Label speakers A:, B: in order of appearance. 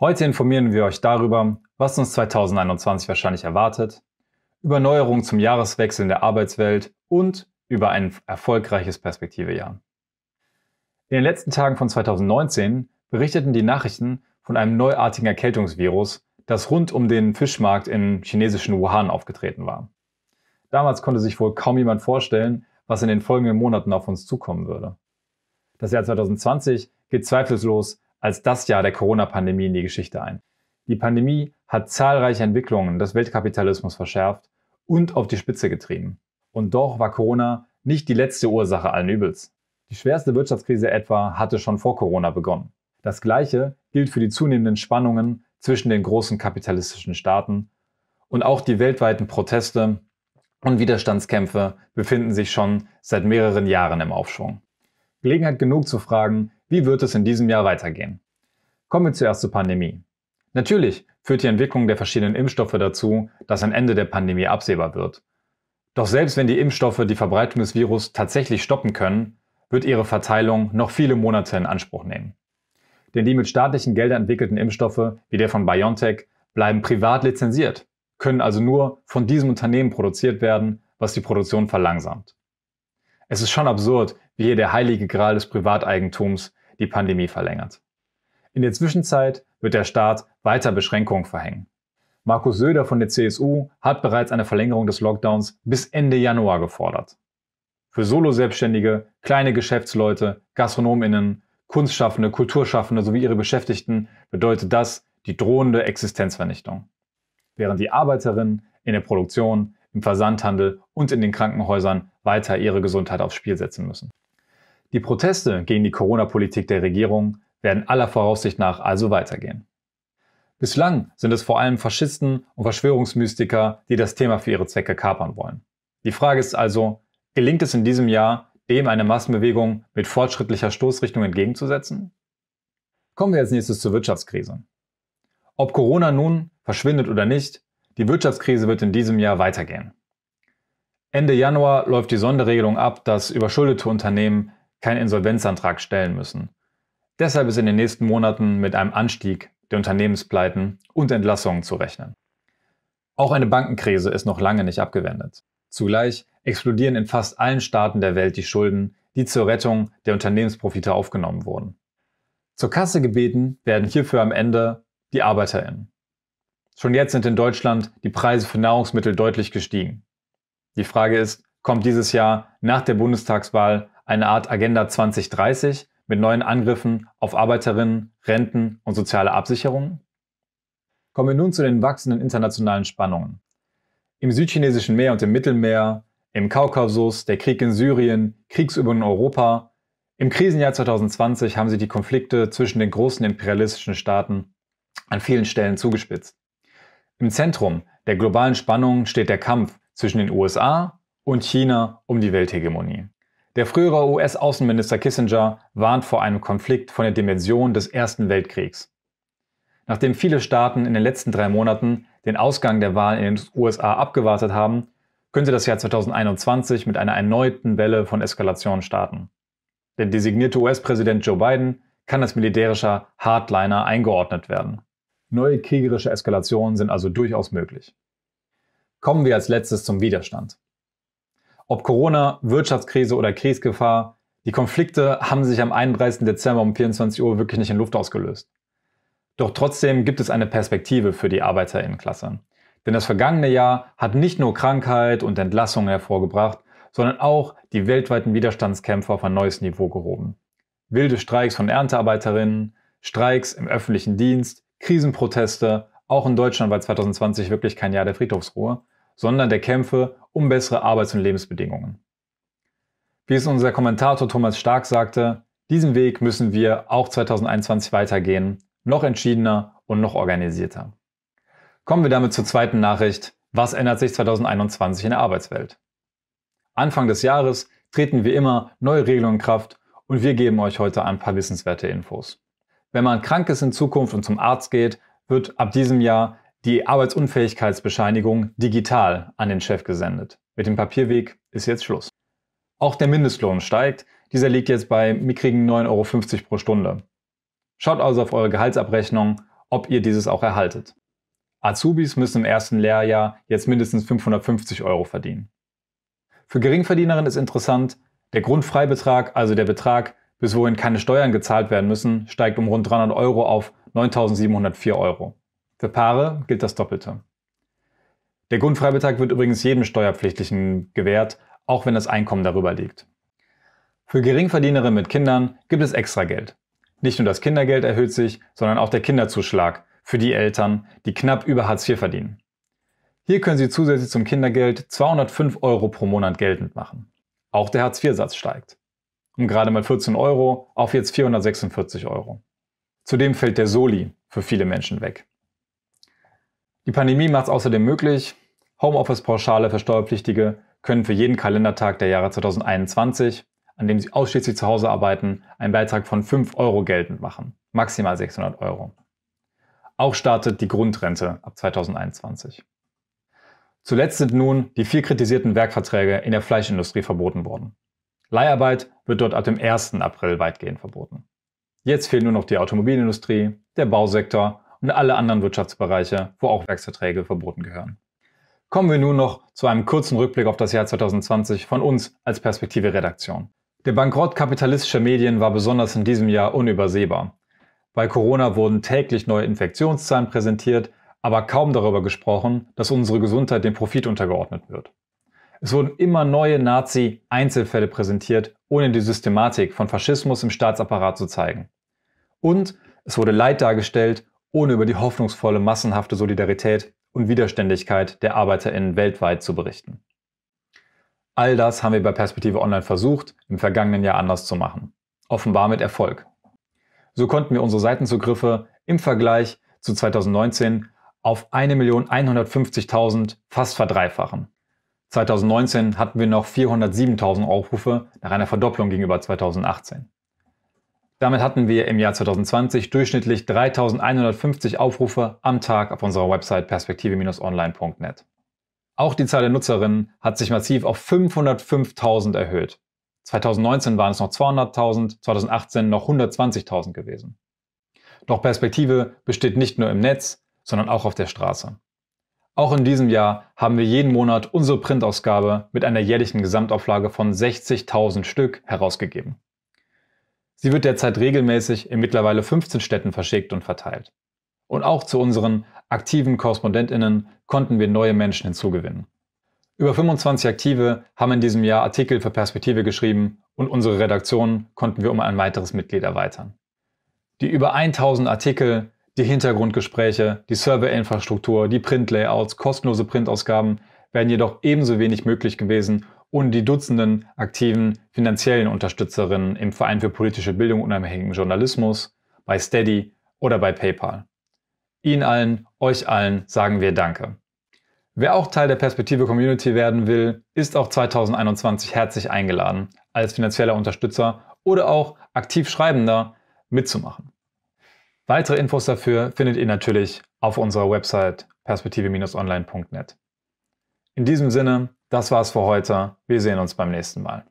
A: Heute informieren wir euch darüber, was uns 2021 wahrscheinlich erwartet, über Neuerungen zum Jahreswechsel in der Arbeitswelt und über ein erfolgreiches Perspektivejahr. In den letzten Tagen von 2019 berichteten die Nachrichten von einem neuartigen Erkältungsvirus, das rund um den Fischmarkt im chinesischen Wuhan aufgetreten war. Damals konnte sich wohl kaum jemand vorstellen, was in den folgenden Monaten auf uns zukommen würde. Das Jahr 2020 geht zweifellos als das Jahr der Corona-Pandemie in die Geschichte ein. Die Pandemie hat zahlreiche Entwicklungen des Weltkapitalismus verschärft und auf die Spitze getrieben. Und doch war Corona nicht die letzte Ursache allen Übels. Die schwerste Wirtschaftskrise etwa hatte schon vor Corona begonnen. Das Gleiche gilt für die zunehmenden Spannungen zwischen den großen kapitalistischen Staaten und auch die weltweiten Proteste und Widerstandskämpfe befinden sich schon seit mehreren Jahren im Aufschwung. Gelegenheit genug zu fragen, wie wird es in diesem Jahr weitergehen. Kommen wir zuerst zur Pandemie. Natürlich führt die Entwicklung der verschiedenen Impfstoffe dazu, dass ein Ende der Pandemie absehbar wird. Doch selbst wenn die Impfstoffe die Verbreitung des Virus tatsächlich stoppen können, wird ihre Verteilung noch viele Monate in Anspruch nehmen. Denn die mit staatlichen Geldern entwickelten Impfstoffe, wie der von BioNTech, bleiben privat lizenziert, können also nur von diesem Unternehmen produziert werden, was die Produktion verlangsamt. Es ist schon absurd, wie hier der heilige Gral des Privateigentums die Pandemie verlängert. In der Zwischenzeit wird der Staat weiter Beschränkungen verhängen. Markus Söder von der CSU hat bereits eine Verlängerung des Lockdowns bis Ende Januar gefordert. Für Solo-Selbstständige, kleine Geschäftsleute, Gastronominnen, Kunstschaffende, Kulturschaffende sowie ihre Beschäftigten bedeutet das die drohende Existenzvernichtung. Während die Arbeiterinnen in der Produktion, im Versandhandel und in den Krankenhäusern weiter ihre Gesundheit aufs Spiel setzen müssen. Die Proteste gegen die Corona-Politik der Regierung werden aller Voraussicht nach also weitergehen. Bislang sind es vor allem Faschisten und Verschwörungsmystiker, die das Thema für ihre Zwecke kapern wollen. Die Frage ist also, gelingt es in diesem Jahr, dem eine Massenbewegung mit fortschrittlicher Stoßrichtung entgegenzusetzen? Kommen wir als nächstes zur Wirtschaftskrise. Ob Corona nun verschwindet oder nicht, die Wirtschaftskrise wird in diesem Jahr weitergehen. Ende Januar läuft die Sonderregelung ab, dass überschuldete Unternehmen keinen Insolvenzantrag stellen müssen. Deshalb ist in den nächsten Monaten mit einem Anstieg der Unternehmenspleiten und Entlassungen zu rechnen. Auch eine Bankenkrise ist noch lange nicht abgewendet. Zugleich explodieren in fast allen Staaten der Welt die Schulden, die zur Rettung der Unternehmensprofite aufgenommen wurden. Zur Kasse gebeten werden hierfür am Ende die Arbeiterinnen. Schon jetzt sind in Deutschland die Preise für Nahrungsmittel deutlich gestiegen. Die Frage ist, kommt dieses Jahr nach der Bundestagswahl eine Art Agenda 2030 mit neuen Angriffen auf Arbeiterinnen, Renten und soziale Absicherungen? Kommen wir nun zu den wachsenden internationalen Spannungen. Im südchinesischen Meer und im Mittelmeer, im Kaukasus, der Krieg in Syrien, Kriegsübungen in Europa. Im Krisenjahr 2020 haben sich die Konflikte zwischen den großen imperialistischen Staaten an vielen Stellen zugespitzt. Im Zentrum der globalen Spannung steht der Kampf zwischen den USA und China um die Welthegemonie. Der frühere US-Außenminister Kissinger warnt vor einem Konflikt von der Dimension des Ersten Weltkriegs. Nachdem viele Staaten in den letzten drei Monaten den Ausgang der Wahlen in den USA abgewartet haben, könnte das Jahr 2021 mit einer erneuten Welle von Eskalation starten. Der designierte US-Präsident Joe Biden kann als militärischer Hardliner eingeordnet werden. Neue kriegerische Eskalationen sind also durchaus möglich. Kommen wir als letztes zum Widerstand. Ob Corona, Wirtschaftskrise oder Kriegsgefahr, die Konflikte haben sich am 31. Dezember um 24 Uhr wirklich nicht in Luft ausgelöst. Doch trotzdem gibt es eine Perspektive für die Arbeiterinnenklasse. Denn das vergangene Jahr hat nicht nur Krankheit und Entlassungen hervorgebracht, sondern auch die weltweiten Widerstandskämpfe auf ein neues Niveau gehoben. Wilde Streiks von Erntearbeiterinnen, Streiks im öffentlichen Dienst, Krisenproteste, auch in Deutschland war 2020 wirklich kein Jahr der Friedhofsruhe, sondern der Kämpfe um bessere Arbeits- und Lebensbedingungen. Wie es unser Kommentator Thomas Stark sagte, diesen Weg müssen wir auch 2021 weitergehen, noch entschiedener und noch organisierter. Kommen wir damit zur zweiten Nachricht. Was ändert sich 2021 in der Arbeitswelt? Anfang des Jahres treten wie immer neue Regelungen in Kraft und wir geben euch heute ein paar wissenswerte Infos. Wenn man krank ist in Zukunft und zum Arzt geht, wird ab diesem Jahr die Arbeitsunfähigkeitsbescheinigung digital an den Chef gesendet. Mit dem Papierweg ist jetzt Schluss. Auch der Mindestlohn steigt. Dieser liegt jetzt bei mickrigen 9,50 Euro pro Stunde. Schaut also auf eure Gehaltsabrechnung, ob ihr dieses auch erhaltet. Azubis müssen im ersten Lehrjahr jetzt mindestens 550 Euro verdienen. Für Geringverdienerinnen ist interessant, der Grundfreibetrag, also der Betrag, bis wohin keine Steuern gezahlt werden müssen, steigt um rund 300 Euro auf 9.704 Euro. Für Paare gilt das Doppelte. Der Grundfreibetrag wird übrigens jedem Steuerpflichtigen gewährt, auch wenn das Einkommen darüber liegt. Für Geringverdienerinnen mit Kindern gibt es Extrageld. Nicht nur das Kindergeld erhöht sich, sondern auch der Kinderzuschlag für die Eltern, die knapp über Hartz IV verdienen. Hier können Sie zusätzlich zum Kindergeld 205 Euro pro Monat geltend machen. Auch der Hartz IV-Satz steigt um gerade mal 14 Euro auf jetzt 446 Euro. Zudem fällt der Soli für viele Menschen weg. Die Pandemie macht es außerdem möglich, Homeoffice-Pauschale für Steuerpflichtige können für jeden Kalendertag der Jahre 2021, an dem sie ausschließlich zu Hause arbeiten, einen Beitrag von 5 Euro geltend machen, maximal 600 Euro. Auch startet die Grundrente ab 2021. Zuletzt sind nun die viel kritisierten Werkverträge in der Fleischindustrie verboten worden. Leiharbeit wird dort ab dem 1. April weitgehend verboten. Jetzt fehlen nur noch die Automobilindustrie, der Bausektor und alle anderen Wirtschaftsbereiche, wo auch Werksverträge verboten gehören. Kommen wir nun noch zu einem kurzen Rückblick auf das Jahr 2020 von uns als Perspektive Redaktion. Der Bankrott kapitalistischer Medien war besonders in diesem Jahr unübersehbar. Bei Corona wurden täglich neue Infektionszahlen präsentiert, aber kaum darüber gesprochen, dass unsere Gesundheit dem Profit untergeordnet wird. Es wurden immer neue Nazi-Einzelfälle präsentiert ohne die Systematik von Faschismus im Staatsapparat zu zeigen. Und es wurde Leid dargestellt, ohne über die hoffnungsvolle massenhafte Solidarität und Widerständigkeit der Arbeiterinnen weltweit zu berichten. All das haben wir bei Perspektive Online versucht, im vergangenen Jahr anders zu machen. Offenbar mit Erfolg. So konnten wir unsere Seitenzugriffe im Vergleich zu 2019 auf 1.150.000 fast verdreifachen. 2019 hatten wir noch 407.000 Aufrufe nach einer Verdopplung gegenüber 2018. Damit hatten wir im Jahr 2020 durchschnittlich 3.150 Aufrufe am Tag auf unserer Website perspektive-online.net. Auch die Zahl der Nutzerinnen hat sich massiv auf 505.000 erhöht. 2019 waren es noch 200.000, 2018 noch 120.000 gewesen. Doch Perspektive besteht nicht nur im Netz, sondern auch auf der Straße. Auch in diesem Jahr haben wir jeden Monat unsere Printausgabe mit einer jährlichen Gesamtauflage von 60.000 Stück herausgegeben. Sie wird derzeit regelmäßig in mittlerweile 15 Städten verschickt und verteilt. Und auch zu unseren aktiven Korrespondentinnen konnten wir neue Menschen hinzugewinnen. Über 25 Aktive haben in diesem Jahr Artikel für Perspektive geschrieben und unsere Redaktion konnten wir um ein weiteres Mitglied erweitern. Die über 1000 Artikel, die Hintergrundgespräche, die Serverinfrastruktur, die Printlayouts, kostenlose Printausgaben wären jedoch ebenso wenig möglich gewesen ohne die Dutzenden aktiven finanziellen Unterstützerinnen im Verein für politische Bildung unabhängigen Journalismus, bei Steady oder bei PayPal. Ihnen allen, euch allen sagen wir Danke. Wer auch Teil der Perspektive Community werden will, ist auch 2021 herzlich eingeladen, als finanzieller Unterstützer oder auch aktiv Schreibender mitzumachen. Weitere Infos dafür findet ihr natürlich auf unserer Website perspektive-online.net. In diesem Sinne, das war's für heute. Wir sehen uns beim nächsten Mal.